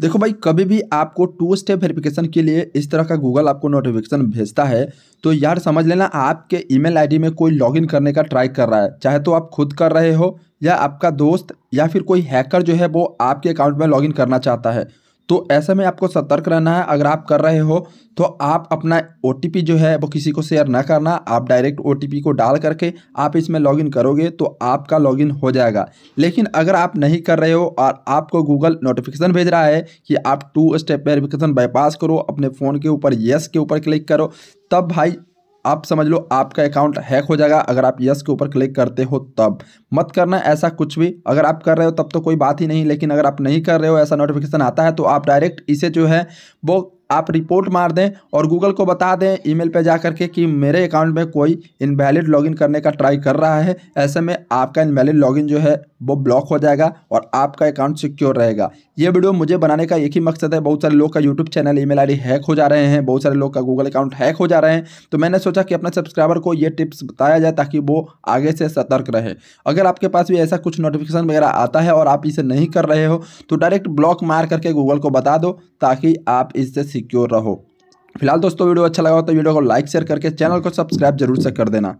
देखो भाई कभी भी आपको टू स्टेप वेरिफिकेशन के लिए इस तरह का गूगल आपको नोटिफिकेशन भेजता है तो यार समझ लेना आपके ईमेल आईडी में कोई लॉगिन करने का ट्राई कर रहा है चाहे तो आप खुद कर रहे हो या आपका दोस्त या फिर कोई हैकर जो है वो आपके अकाउंट में लॉगिन करना चाहता है तो ऐसे में आपको सतर्क रहना है अगर आप कर रहे हो तो आप अपना ओ जो है वो किसी को शेयर ना करना आप डायरेक्ट ओ को डाल करके आप इसमें लॉगिन करोगे तो आपका लॉगिन हो जाएगा लेकिन अगर आप नहीं कर रहे हो और आपको गूगल नोटिफिकेशन भेज रहा है कि आप टू स्टेप वेरिफिकेशन बाईपास करो अपने फ़ोन के ऊपर येस के ऊपर क्लिक करो तब भाई आप समझ लो आपका अकाउंट हैक हो जाएगा अगर आप यस के ऊपर क्लिक करते हो तब मत करना ऐसा कुछ भी अगर आप कर रहे हो तब तो कोई बात ही नहीं लेकिन अगर आप नहीं कर रहे हो ऐसा नोटिफिकेशन आता है तो आप डायरेक्ट इसे जो है वो आप रिपोर्ट मार दें और गूगल को बता दें ईमेल पे जा करके कि मेरे अकाउंट में कोई इनवैलिड लॉगिन करने का ट्राई कर रहा है ऐसे में आपका इनवैलिड लॉगिन जो है वो ब्लॉक हो जाएगा और आपका अकाउंट सिक्योर रहेगा ये वीडियो मुझे बनाने का एक ही मकसद है बहुत सारे लोग का YouTube channel email ID hack हो जा रहे हैं बहुत सारे लोग का गूगल अकाउंट हैक हो जा रहे हैं तो मैंने सोचा कि अपने सब्सक्राइबर को ये टिप्स बताया जाए ताकि वो आगे से सतर्क रहे अगर आपके पास भी ऐसा कुछ नोटिफिकेशन वगैरह आता है और आप इसे नहीं कर रहे हो तो डायरेक्ट ब्लॉक मार करके गूगल को बता दो ताकि आप इससे सिक्योर रहो फिलहाल दोस्तों वीडियो अच्छा लगा हो तो वीडियो को लाइक शेयर करके चैनल को सब्सक्राइब जरूर से कर देना